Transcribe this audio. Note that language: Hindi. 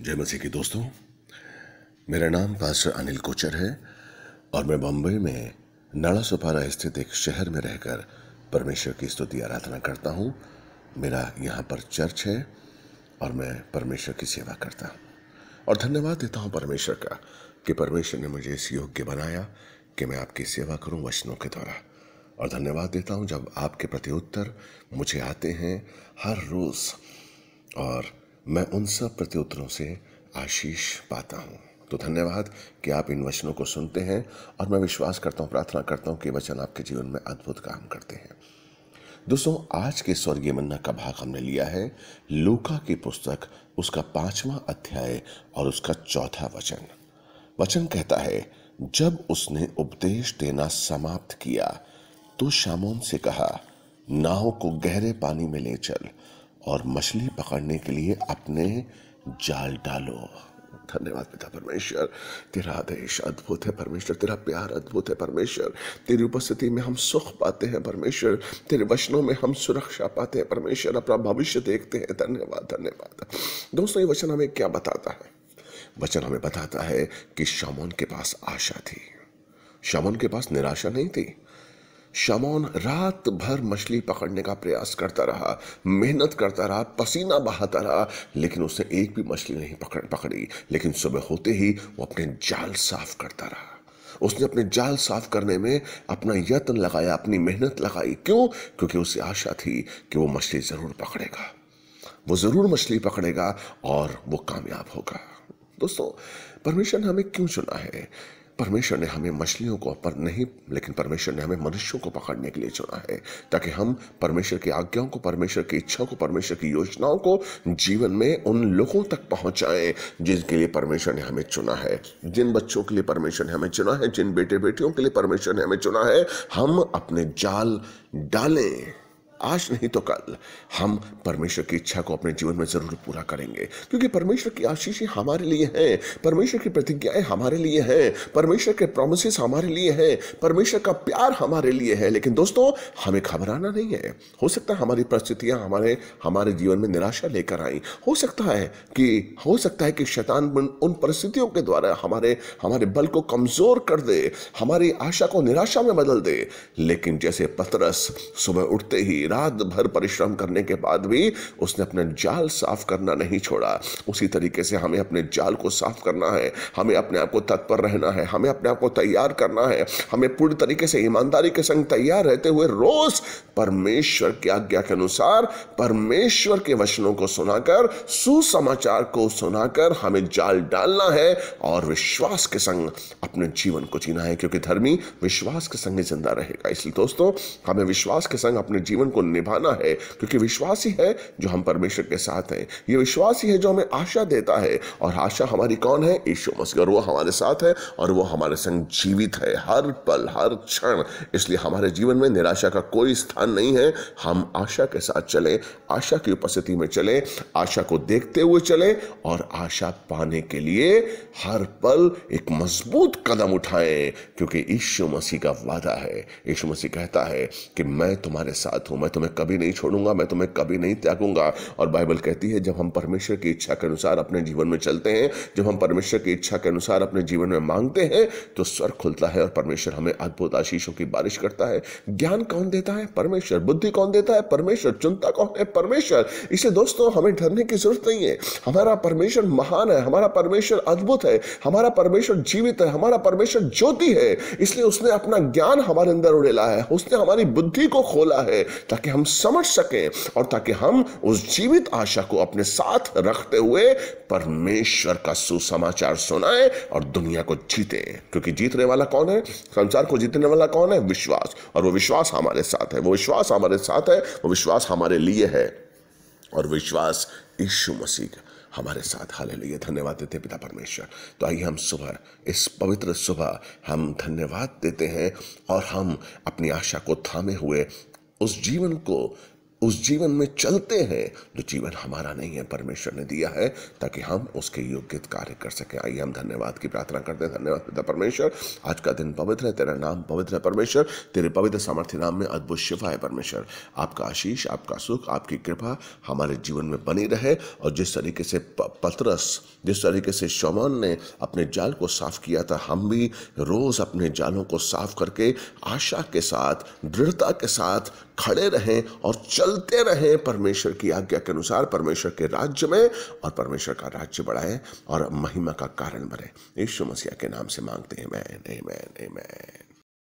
जय मसीह के दोस्तों मेरा नाम पास्टर अनिल कोचर है और मैं बम्बई में नाड़ा सुपारा स्थित एक शहर में रहकर परमेश्वर की स्तुति आराधना करता हूँ मेरा यहाँ पर चर्च है और मैं परमेश्वर की सेवा करता हूँ और धन्यवाद देता हूँ परमेश्वर का कि परमेश्वर ने मुझे इस योग्य बनाया कि मैं आपकी सेवा करूँ वचनों के द्वारा और धन्यवाद देता हूँ जब आपके प्रति उत्तर मुझे आते हैं हर रोज़ और मैं उन सब प्रत्युत्तरों से आशीष पाता हूँ तो धन्यवाद कि आप इन वचनों को सुनते हैं और मैं विश्वास करता हूँ प्रार्थना करता हूँ कि वचन आपके जीवन में अद्भुत काम करते हैं दोस्तों आज के स्वर्गीय मन्ना का भाग हमने लिया है लूका की पुस्तक उसका पांचवा अध्याय और उसका चौथा वचन वचन कहता है जब उसने उपदेश देना समाप्त किया तो शामोन से कहा नाव को गहरे पानी में ले चल और मछली पकड़ने के लिए अपने जाल डालो धन्यवाद पिता परमेश्वर तेरा आदेश अद्भुत है परमेश्वर तेरा प्यार अद्भुत है परमेश्वर तेरी उपस्थिति में हम सुख पाते हैं परमेश्वर तेरे वचनों में हम सुरक्षा पाते हैं परमेश्वर अपना भविष्य देखते हैं धन्यवाद धन्यवाद दोस्तों ये वचन हमें क्या बताता है वचन हमें बताता है कि शमोन के पास आशा थी शमोन के पास निराशा नहीं थी शमोन रात भर मछली पकड़ने का प्रयास करता रहा मेहनत करता रहा पसीना बहाता रहा लेकिन उसने एक भी मछली नहीं पकड़ पकड़ी लेकिन सुबह होते ही वो अपने जाल साफ करता रहा उसने अपने जाल साफ करने में अपना यत्न लगाया अपनी मेहनत लगाई क्यों क्योंकि उसे आशा थी कि वो मछली ज़रूर पकड़ेगा वो ज़रूर मछली पकड़ेगा और वो कामयाब होगा दोस्तों परमेश्वर ने हमें क्यों चुना है परमेश्वर ने हमें मछलियों को पर नहीं लेकिन परमेश्वर ने हमें मनुष्यों को पकड़ने के लिए चुना है ताकि हम परमेश्वर की आज्ञाओं को परमेश्वर की इच्छा को परमेश्वर की योजनाओं को जीवन में उन लोगों तक पहुंचाएं जिनके लिए परमेश्वर ने हमें चुना है जिन बच्चों के लिए परमेश्वर ने हमें चुना है जिन बेटे बेटियों के लिए परमेश्वर ने हमें चुना है हम अपने जाल डालें आज नहीं तो कल हम परमेश्वर की इच्छा को अपने जीवन में जरूर पूरा करेंगे क्योंकि परमेश्वर की आशीषें हमारे लिए हैं परमेश्वर की प्रतिज्ञाएं हमारे लिए हैं परमेश्वर के प्रोमिस हमारे लिए हैं परमेश्वर का प्यार हमारे लिए है लेकिन दोस्तों हमें घबराना नहीं है हो सकता है हमारी परिस्थितियां हमारे हमारे जीवन में निराशा लेकर आई हो सकता है कि हो सकता है कि शैतान उन परिस्थितियों के द्वारा हमारे हमारे बल को कमजोर कर दे हमारी आशा को निराशा में बदल दे लेकिन जैसे पतरस सुबह उठते ही रात भर परिश्रम करने के बाद भी उसने अपना जाल साफ करना नहीं छोड़ा उसी तरीके से हमें अपने जाल को साफ करना है हमें अपने आप को तत्पर रहना है हमें अपने आप को तैयार करना है हमें पूर्ण तरीके से ईमानदारी के संग तैयार रहते हुए रोज परमेश्वर की आज्ञा के अनुसार परमेश्वर के वचनों को सुनाकर सुसमाचार को सुनाकर हमें जाल डालना है और विश्वास के संग अपने जीवन को जीना है क्योंकि धर्मी विश्वास के संग जिंदा रहेगा इसलिए दोस्तों हमें विश्वास के संग अपने जीवन को निभाना है क्योंकि विश्वास ही है जो हम परमेश्वर के साथ हैं ये विश्वास ही है जो हमें आशा देता है और आशा हमारी कौन है ईशो मसीह और वो हमारे साथ है और वो हमारे संग जीवित है हर पल हर क्षण इसलिए हमारे जीवन में निराशा का कोई स्थान नहीं है हम आशा के साथ चले आशा की उपस्थिति में चले आशा को देखते हुए चले और आशा पाने के लिए हर पल एक मजबूत कदम उठाएं क्योंकि ईशो मसीह का वादा है ईशो मसीह कहता है कि मैं तुम्हारे साथ हूं मैं तुम्हें कभी नहीं छोड़ूंगा मैं तुम्हें कभी नहीं त्यागूंगा और बाइबल कहती है जब हम परमेश्वर की इच्छा के अनुसार अपने जीवन में चलते हैं जब हम परमेश्वर की इच्छा के अनुसार अपने जीवन में मांगते हैं तो स्वर खुलता है और परमेश्वर हमें अद्भुत आशीषों की बारिश करता है ज्ञान कौन देता है परमेश्वर बुद्धि कौन देता है परमेश्वर चुनता कौन है परमेश्वर इसे दोस्तों हमें डरने की जरूरत नहीं है हमारा परमेश्वर महान है हमारा परमेश्वर अद्भुत है हमारा परमेश्वर जीवित है हमारा परमेश्वर ज्योति है इसलिए उसने अपना ज्ञान हमारे अंदर उड़ेला है उसने हमारी बुद्धि को खोला है ताकि हम समझ सकें और ताकि हम उस जीवित आशा को अपने साथ रखते हुए परमेश्वर का सुसमाचार सुनाएं और दुनिया को जीते क्योंकि जीतने वाला कौन है संसार को जीतने वाला कौन है विश्वास और वो विश्वास हमारे साथ है वो विश्वास हमारे साथ है वो विश्वास हमारे लिए है और विश्वास यीशु मसीह का हमारे साथ हाल लिए धन्यवाद देते पिता परमेश्वर तो आइए हम सुबह इस पवित्र सुबह हम धन्यवाद देते हैं और हम अपनी आशा को थामे हुए उस जीवन को उस जीवन में चलते हैं जो जीवन हमारा नहीं है परमेश्वर ने दिया है ताकि हम उसके योग्य कार्य कर सकें आइए हम धन्यवाद की प्रार्थना करते हैं धन्यवाद पिता परमेश्वर आज का दिन पवित्र है तेरा नाम पवित्र है परमेश्वर तेरे पवित्र सामर्थ्य नाम में अद्भुत शिफा है परमेश्वर आपका आशीष आपका सुख आपकी कृपा हमारे जीवन में बनी रहे और जिस तरीके से पतरस जिस तरीके से शमौन ने अपने जाल को साफ किया था हम भी रोज़ अपने जालों को साफ करके आशा के साथ दृढ़ता के साथ खड़े रहें और चल चलते रहे परमेश्वर की आज्ञा के अनुसार परमेश्वर के राज्य में और परमेश्वर का राज्य बढ़ाए और महिमा का कारण बने यीशु मसीह के नाम से मांगते हैं मैन मैन मैन